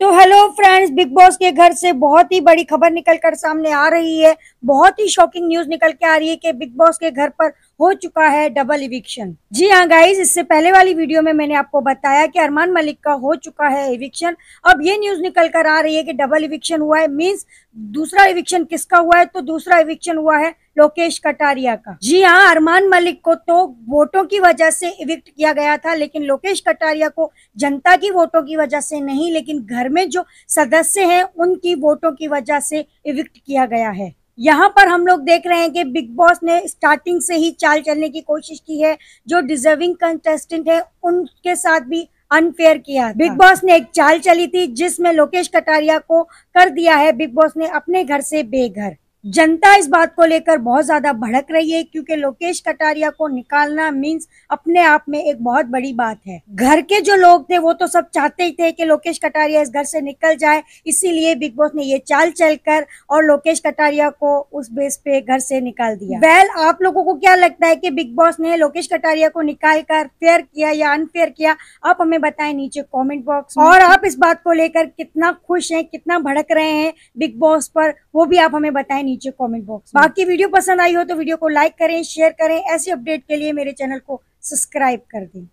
तो hello friends big boss के घर से बहुत ही बड़ी खबर निकल कर सामने आ रही है बहुत ही शॉकिंग न्यूज निकल के आ रही है कि बिग बॉस के घर पर हो चुका है डबल इविक्शन जी हाँ गाइज इससे पहले वाली वीडियो में मैंने आपको बताया कि अरमान मलिक का हो चुका है इविक्शन अब ये न्यूज निकल कर आ रही है कि डबल इविक्शन हुआ है मीन्स दूसरा इविक्शन किसका हुआ है तो दूसरा इविक्शन हुआ है लोकेश कटारिया का जी हाँ अरमान मलिक को तो वोटों की वजह से इविक्ट किया गया था लेकिन लोकेश कटारिया को जनता की वोटों की वजह से नहीं लेकिन घर में जो सदस्य हैं उनकी वोटों की वजह से इविक्ट किया गया है यहाँ पर हम लोग देख रहे हैं कि बिग बॉस ने स्टार्टिंग से ही चाल चलने की कोशिश की है जो डिजर्विंग कंटेस्टेंट है उनके साथ भी अनफेयर किया बिग बॉस ने एक चाल चली थी जिसमें लोकेश कटारिया को कर दिया है बिग बॉस ने अपने घर से बेघर जनता इस बात को लेकर बहुत ज्यादा भड़क रही है क्योंकि लोकेश कटारिया को निकालना मींस अपने आप में एक बहुत बड़ी बात है घर के जो लोग थे वो तो सब चाहते ही थे कि लोकेश कटारिया इस घर से निकल जाए इसीलिए बिग बॉस ने ये चाल चलकर और लोकेश कटारिया को उस बेस पे घर से निकाल दिया वेल well, आप लोगों को क्या लगता है की बिग बॉस ने लोकेश कटारिया को निकाल कर फेयर किया या अनफेयर किया आप हमें बताए नीचे कॉमेंट बॉक्स और आप इस बात को लेकर कितना खुश है कितना भड़क रहे हैं बिग बॉस पर वो भी आप हमें बताए नीचे कमेंट बॉक्स बाकी वीडियो पसंद आई हो तो वीडियो को लाइक करें शेयर करें ऐसी अपडेट के लिए मेरे चैनल को सब्सक्राइब कर दें